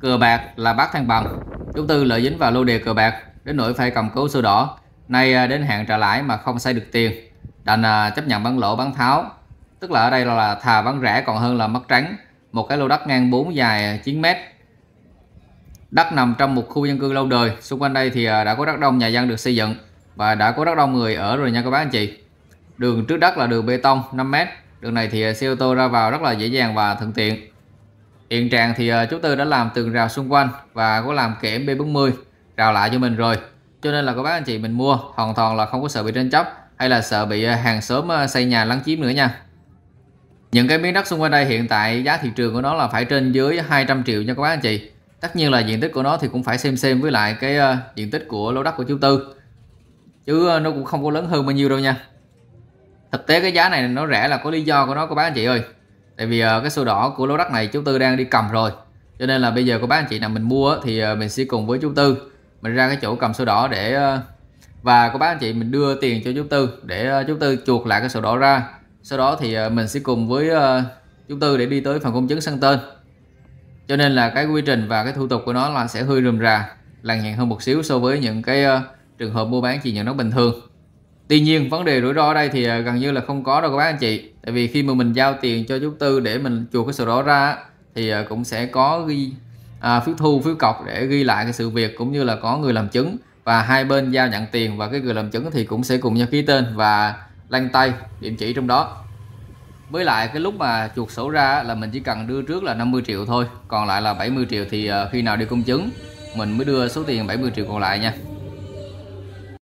Cờ bạc là bắt thăng bằng. Chú Tư lợi dính vào lô đề cờ bạc, đến nỗi phải cầm cố sơ đỏ. Nay à, đến hạn trả lãi mà không xây được tiền, đành à, chấp nhận bán lỗ bán tháo. Tức là ở đây là thà bán rẻ còn hơn là mất trắng. Một cái lô đất ngang 4 dài 9 à, mét. Đất nằm trong một khu dân cư lâu đời, xung quanh đây thì đã có rất đông nhà dân được xây dựng và đã có rất đông người ở rồi nha các bác anh chị. Đường trước đất là đường bê tông 5 mét, đường này thì xe ô tô ra vào rất là dễ dàng và thuận tiện hiện trạng thì ờ, chú Tư đã làm tường rào xung quanh và có làm kẽm B40 rào lại cho mình rồi cho nên là các bác anh chị mình mua hoàn toàn là không có sợ bị tranh chấp hay là sợ bị ờ, hàng xóm ờ, xây nhà lấn chiếm nữa nha những cái miếng đất xung quanh đây hiện tại giá thị trường của nó là phải trên dưới 200 triệu nha các bác anh chị tất nhiên là diện tích của nó thì cũng phải xem xem với lại cái diện tích của lô đất của chú Tư chứ nó cũng không có lớn hơn bao nhiêu đâu nha thực tế cái giá này nó rẻ là có lý do của nó các bác anh chị ơi tại vì ờ, cái sổ đỏ của lô đất này chú tư đang đi cầm rồi cho nên là bây giờ có bác anh chị nào mình mua thì ờ, mình sẽ cùng với chú tư mình ra cái chỗ cầm sổ đỏ để ờ, và các bác anh chị mình đưa tiền cho chú tư để chú tư chuột lại cái sổ đỏ ra sau đó thì mình sẽ cùng với chú tư để đi tới phần công chứng sang tên cho nên là cái quy trình và cái thủ tục của nó là sẽ hơi rườm rà lằng nhằng hơn một xíu so với những cái trường hợp mua bán chỉ nhận nó bình thường tuy nhiên vấn đề rủi ro ở đây thì à, gần như là không có đâu các bác anh chị tại vì khi mà mình giao tiền cho chú tư để mình chuột cái sổ đó ra thì à, cũng sẽ có ghi à, phiếu thu phiếu cọc để ghi lại cái sự việc cũng như là có người làm chứng và hai bên giao nhận tiền và cái người làm chứng thì cũng sẽ cùng nhau ký tên và lăn tay địa chỉ trong đó với lại cái lúc mà chuột sổ ra là mình chỉ cần đưa trước là 50 triệu thôi còn lại là 70 triệu thì à, khi nào đi công chứng mình mới đưa số tiền 70 triệu còn lại nha